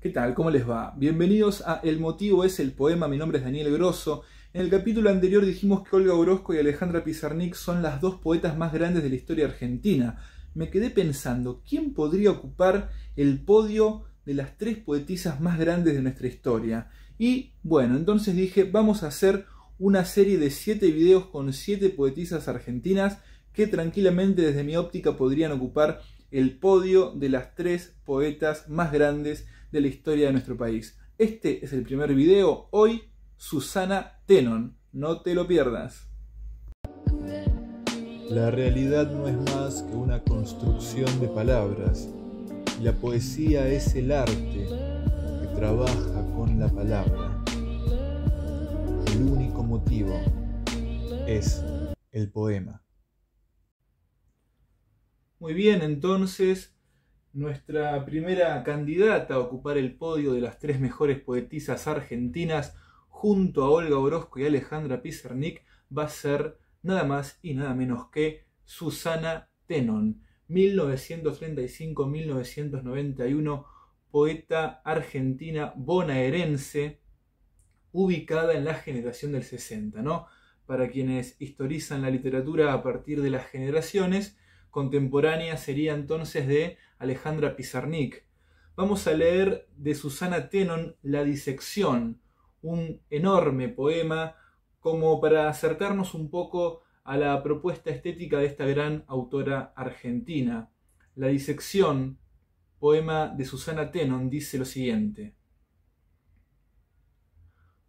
¿Qué tal? ¿Cómo les va? Bienvenidos a El motivo es el poema, mi nombre es Daniel Grosso. En el capítulo anterior dijimos que Olga Orozco y Alejandra Pizarnik son las dos poetas más grandes de la historia argentina. Me quedé pensando, ¿quién podría ocupar el podio de las tres poetisas más grandes de nuestra historia? Y bueno, entonces dije, vamos a hacer una serie de siete videos con siete poetisas argentinas que tranquilamente desde mi óptica podrían ocupar el podio de las tres poetas más grandes de la historia de nuestro país. Este es el primer video, hoy Susana Tenon, no te lo pierdas. La realidad no es más que una construcción de palabras. La poesía es el arte que trabaja con la palabra. El único motivo es el poema. Muy bien, entonces nuestra primera candidata a ocupar el podio de las tres mejores poetisas argentinas, junto a Olga Orozco y Alejandra Pizarnik, va a ser nada más y nada menos que Susana Tenon, 1935-1991, poeta argentina bonaerense, ubicada en la generación del 60, ¿no? Para quienes historizan la literatura a partir de las generaciones, contemporánea sería entonces de Alejandra Pizarnik. Vamos a leer de Susana Tenon La disección, un enorme poema como para acercarnos un poco a la propuesta estética de esta gran autora argentina. La disección, poema de Susana Tenon, dice lo siguiente.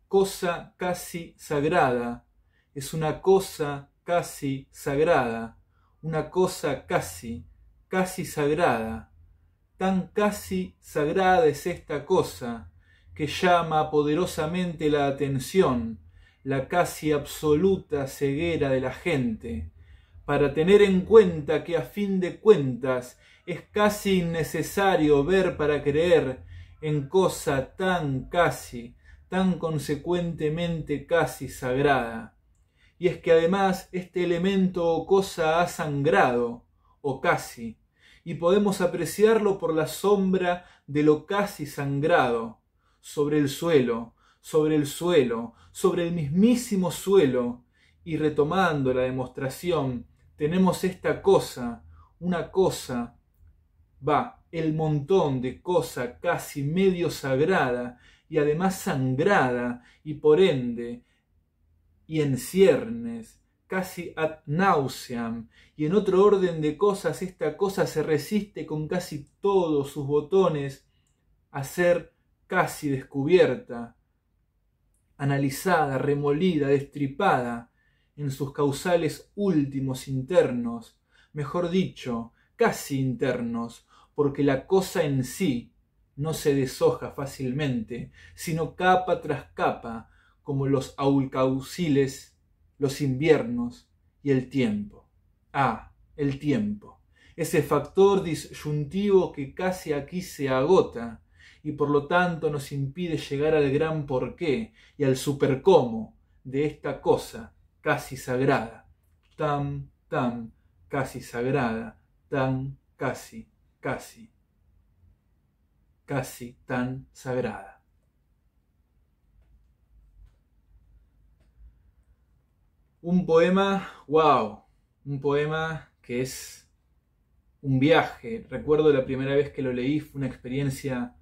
Cosa casi sagrada, es una cosa casi sagrada, una cosa casi casi sagrada. Tan casi sagrada es esta cosa que llama poderosamente la atención, la casi absoluta ceguera de la gente, para tener en cuenta que a fin de cuentas es casi innecesario ver para creer en cosa tan casi, tan consecuentemente casi sagrada. Y es que además este elemento o cosa ha sangrado, o casi, y podemos apreciarlo por la sombra de lo casi sangrado, sobre el suelo, sobre el suelo, sobre el mismísimo suelo, y retomando la demostración, tenemos esta cosa, una cosa, va, el montón de cosa casi medio sagrada y además sangrada y por ende y en ciernes casi ad nauseam, y en otro orden de cosas esta cosa se resiste con casi todos sus botones a ser casi descubierta, analizada, remolida, destripada en sus causales últimos internos, mejor dicho, casi internos, porque la cosa en sí no se deshoja fácilmente, sino capa tras capa, como los aulcausiles, los inviernos y el tiempo. Ah, el tiempo, ese factor disyuntivo que casi aquí se agota y por lo tanto nos impide llegar al gran porqué y al supercómo de esta cosa casi sagrada, tan, tan, casi sagrada, tan, casi, casi, casi tan sagrada. Un poema, wow, un poema que es un viaje. Recuerdo la primera vez que lo leí, fue una experiencia,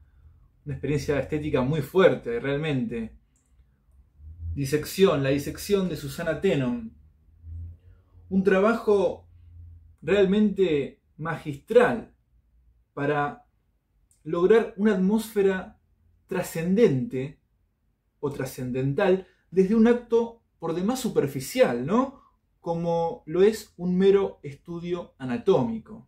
una experiencia estética muy fuerte, realmente. Disección, la disección de Susana Tenon. Un trabajo realmente magistral para lograr una atmósfera trascendente o trascendental desde un acto por demás superficial, ¿no? Como lo es un mero estudio anatómico.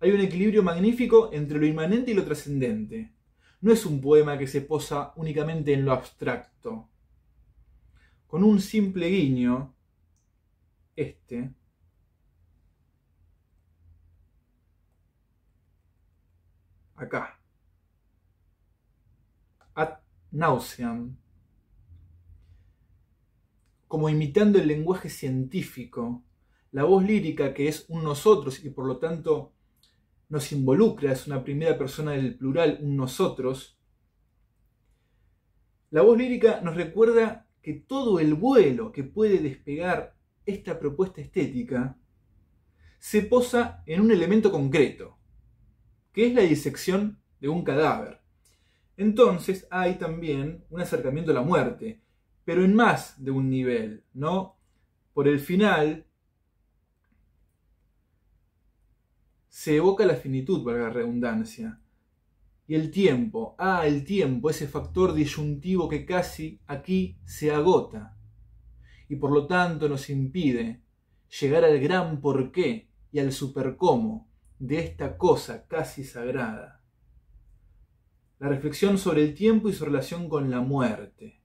Hay un equilibrio magnífico entre lo inmanente y lo trascendente. No es un poema que se posa únicamente en lo abstracto. Con un simple guiño, este, acá, ad nauseam, como imitando el lenguaje científico. La voz lírica, que es un nosotros y por lo tanto nos involucra, es una primera persona del plural, un nosotros. La voz lírica nos recuerda que todo el vuelo que puede despegar esta propuesta estética se posa en un elemento concreto, que es la disección de un cadáver. Entonces hay también un acercamiento a la muerte, pero en más de un nivel, ¿no? Por el final se evoca la finitud, valga la redundancia, y el tiempo, ah, el tiempo, ese factor disyuntivo que casi aquí se agota, y por lo tanto nos impide llegar al gran porqué y al supercómo de esta cosa casi sagrada. La reflexión sobre el tiempo y su relación con la muerte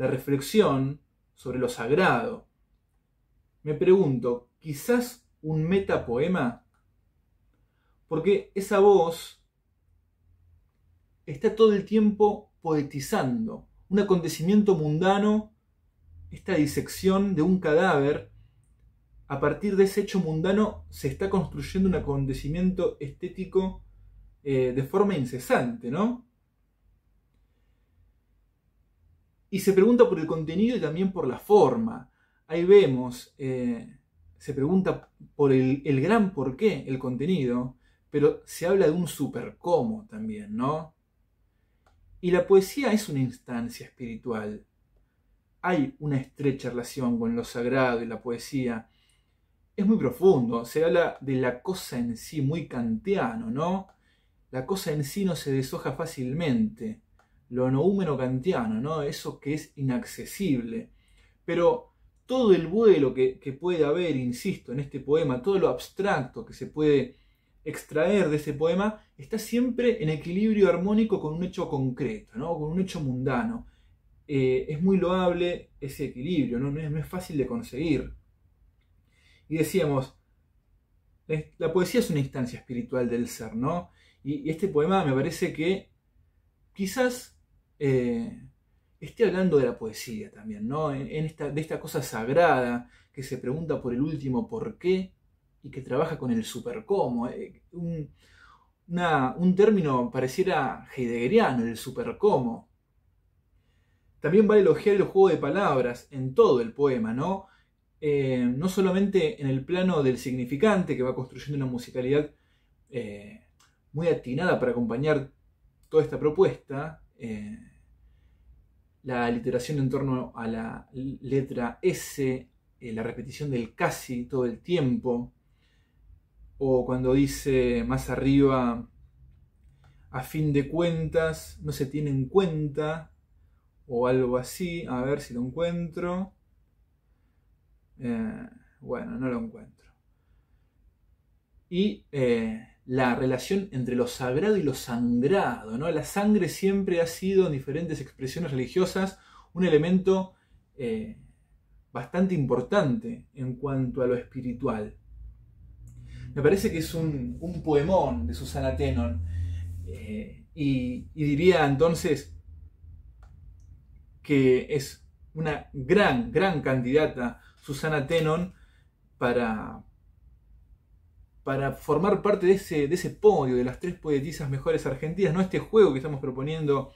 la reflexión sobre lo sagrado. Me pregunto, quizás un metapoema, porque esa voz está todo el tiempo poetizando un acontecimiento mundano, esta disección de un cadáver, a partir de ese hecho mundano se está construyendo un acontecimiento estético eh, de forma incesante, ¿no? y se pregunta por el contenido y también por la forma. Ahí vemos, eh, se pregunta por el, gran por qué, el contenido, pero se habla de un super cómo también, ¿no? Y la poesía es una instancia espiritual. Hay una estrecha relación con lo sagrado y la poesía. Es muy profundo, se habla de la cosa en sí, muy kantiano, ¿no? La cosa en sí no se deshoja fácilmente lo noúmeno kantiano, ¿no? eso que es inaccesible. Pero todo el vuelo que, puede haber, insisto, en este poema, todo lo abstracto que se puede extraer de ese poema, está siempre en equilibrio armónico con un hecho concreto, ¿no? con un hecho mundano. Eh, es muy loable ese equilibrio, ¿no? No, es, no es fácil de conseguir. Y decíamos, la poesía es una instancia espiritual del ser, ¿no? Y, este poema me parece que quizás eh, esté hablando de la poesía también, ¿no? En, de esta cosa sagrada que se pregunta por el último por qué y que trabaja con el supercomo, eh, un, término pareciera heideggeriano, el supercomo. También va a elogiar el juego de palabras en todo el poema, eh, ¿no? solamente en el plano del significante que va construyendo una musicalidad muy atinada para acompañar toda esta propuesta, eh, la literación en torno a la letra S, eh, la repetición del casi todo el tiempo, o cuando dice más arriba, a fin de cuentas, no se tiene en cuenta, o algo así, a ver si lo encuentro. Eh, bueno, no lo encuentro. Y la relación entre lo sagrado y lo sangrado. ¿no? La sangre siempre ha sido, en diferentes expresiones religiosas, un elemento eh, bastante importante en cuanto a lo espiritual. Me parece que es un, poemón de Susana Tenon. Eh, y diría entonces que es una gran, gran candidata Susana Tenon para, para formar parte de ese, de ese podio de las tres poetisas mejores argentinas, ¿no? Este juego que estamos proponiendo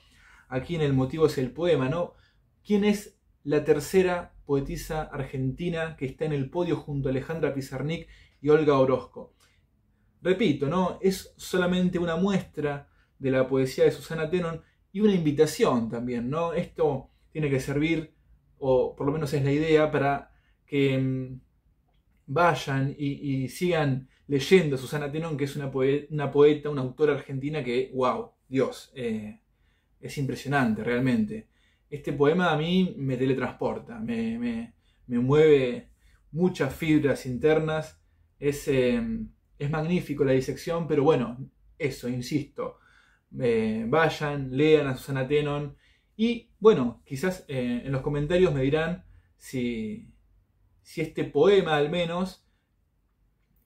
aquí en El Motivo es el Poema, ¿no? ¿Quién es la tercera poetisa argentina que está en el podio junto a Alejandra Pizarnik y Olga Orozco? Repito, ¿no? Es solamente una muestra de la poesía de Susana Tenon y una invitación también, ¿no? Esto tiene que servir, o por lo menos es la idea, para que mm, vayan y, sigan leyendo a Susana Tenón, que es una, poeta, una autora argentina que, wow, Dios, eh, es impresionante realmente. Este poema a mí me teletransporta, me, mueve muchas fibras internas, es, em, es magnífico la disección, pero bueno, eso, insisto, eh, vayan, lean a Susana Tenon y bueno, quizás eh, en los comentarios me dirán si, si este poema al menos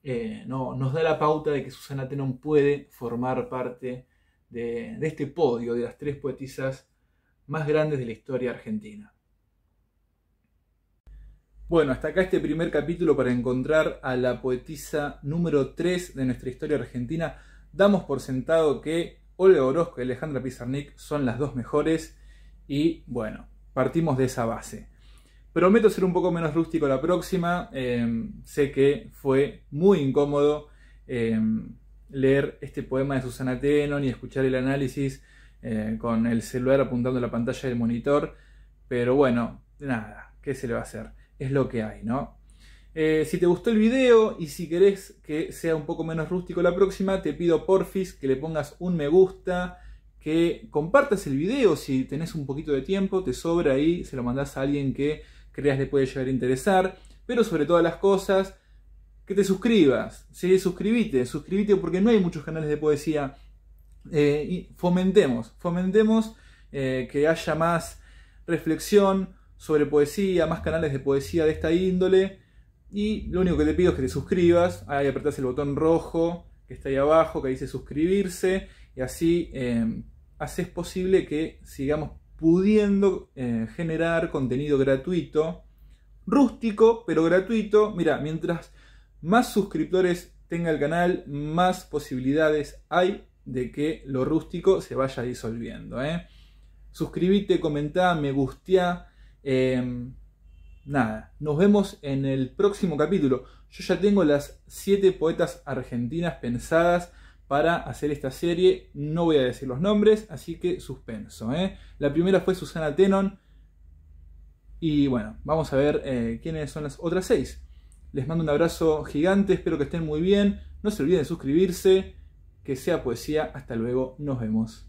eh, no, nos da la pauta de que Susana Tenon puede formar parte de, este podio de las tres poetisas más grandes de la historia argentina. Bueno, hasta acá este primer capítulo para encontrar a la poetisa número 3 de nuestra historia argentina. Damos por sentado que Olga Orozco y Alejandra Pizarnik son las dos mejores y bueno, partimos de esa base. Prometo ser un poco menos rústico la próxima. Eh, sé que fue muy incómodo eh, leer este poema de Susana Tenon y escuchar el análisis eh, con el celular apuntando a la pantalla del monitor. Pero bueno, nada, ¿qué se le va a hacer? Es lo que hay, ¿no? si te gustó el video y si querés que sea un poco menos rústico la próxima, te pido porfis que le pongas un me gusta, que compartas el video si tenés un poquito de tiempo, te sobra ahí, se lo mandás a alguien que creas le puede llegar a interesar, pero sobre todas las cosas, que te suscribas, suscribite, suscribite porque no hay muchos canales de poesía. Eh, y fomentemos, fomentemos eh, que haya más reflexión sobre poesía, más canales de poesía de esta índole. Y lo único que te pido es que te suscribas, ahí apretás el botón rojo que está ahí abajo, que dice suscribirse, y así eh, haces posible que sigamos pudiendo eh, generar contenido gratuito, rústico, pero gratuito. Mira, mientras más suscriptores tenga el canal, más posibilidades hay de que lo rústico se vaya disolviendo. ¿eh? Suscribite, comentá, me gustea. Em, nada, nos vemos en el próximo capítulo. Yo ya tengo las siete poetas argentinas pensadas para hacer esta serie. No voy a decir los nombres, así que suspenso. ¿eh? La primera fue Susana Tenon. Y bueno, vamos a ver eh, quiénes son las otras seis. Les mando un abrazo gigante, espero que estén muy bien. No se olviden de suscribirse. Que sea poesía. Hasta luego, nos vemos.